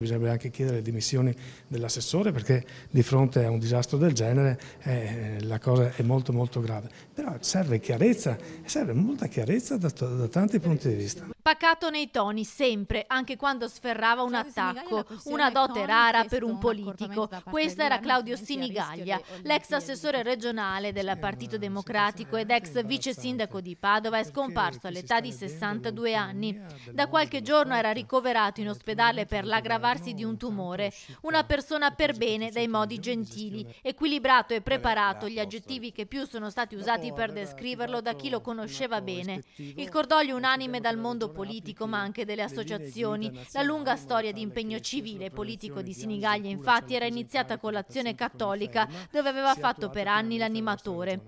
Bisognerebbe anche chiedere le dimissioni dell'assessore perché di fronte a un disastro del genere eh, la cosa è molto molto grave. Però serve chiarezza, serve molta chiarezza da, da tanti punti di vista. Pacato nei toni, sempre, anche quando sferrava un attacco, una dote rara per un politico. Questa era Claudio Sinigaglia, l'ex assessore regionale del Partito Democratico ed ex vice sindaco di Padova, è scomparso all'età di 62 anni. Da qualche giorno era ricoverato in ospedale per l'aggravarsi di un tumore. Una persona per bene, dai modi gentili, equilibrato e preparato, gli aggettivi che più sono stati usati per descriverlo da chi lo conosceva bene. Il cordoglio unanime dal mondo politico politico ma anche delle associazioni. La lunga storia di impegno civile e politico di Sinigaglia infatti era iniziata con l'azione cattolica dove aveva fatto per anni l'animatore.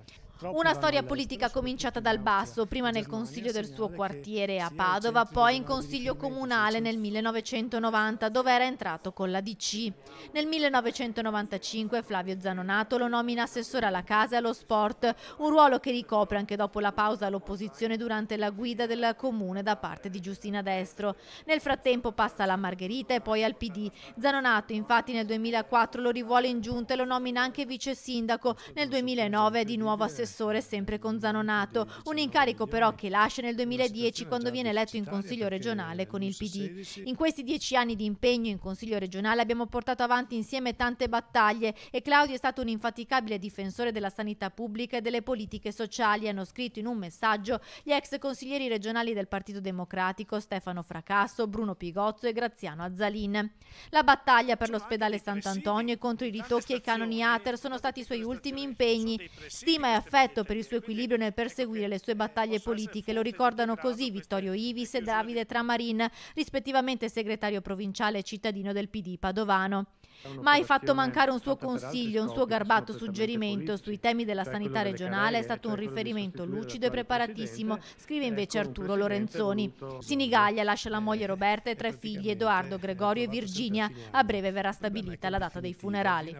Una storia politica cominciata dal basso, prima nel consiglio del suo quartiere a Padova, poi in consiglio comunale nel 1990, dove era entrato con la DC. Nel 1995 Flavio Zanonato lo nomina assessore alla casa e allo sport, un ruolo che ricopre anche dopo la pausa all'opposizione durante la guida del comune da parte di Giustina Destro. Nel frattempo passa alla Margherita e poi al PD. Zanonato infatti nel 2004 lo rivuole in giunta e lo nomina anche vice sindaco, nel 2009 è di nuovo assessore assessore sempre con Zanonato, un incarico però che lascia nel 2010 quando viene eletto in Consiglio regionale con il PD. In questi dieci anni di impegno in Consiglio regionale abbiamo portato avanti insieme tante battaglie e Claudio è stato un infaticabile difensore della sanità pubblica e delle politiche sociali, hanno scritto in un messaggio gli ex consiglieri regionali del Partito Democratico Stefano Fracasso, Bruno Pigozzo e Graziano Azzalin. La battaglia per l'ospedale Sant'Antonio e contro i ritocchi ai canoni ATER sono stati i suoi ultimi impegni. Stima e affetto perfetto per il suo equilibrio nel perseguire le sue battaglie politiche. Lo ricordano così Vittorio Ivis e Davide Tramarin, rispettivamente segretario provinciale e cittadino del PD padovano. Mai fatto mancare un suo consiglio, un suo garbato suggerimento sui temi della sanità regionale è stato un riferimento lucido e preparatissimo, scrive ecco, invece Arturo Lorenzoni. Sinigaglia lascia la moglie Roberta e tre figli, Edoardo, Gregorio e Virginia. A breve verrà stabilita la data dei funerali.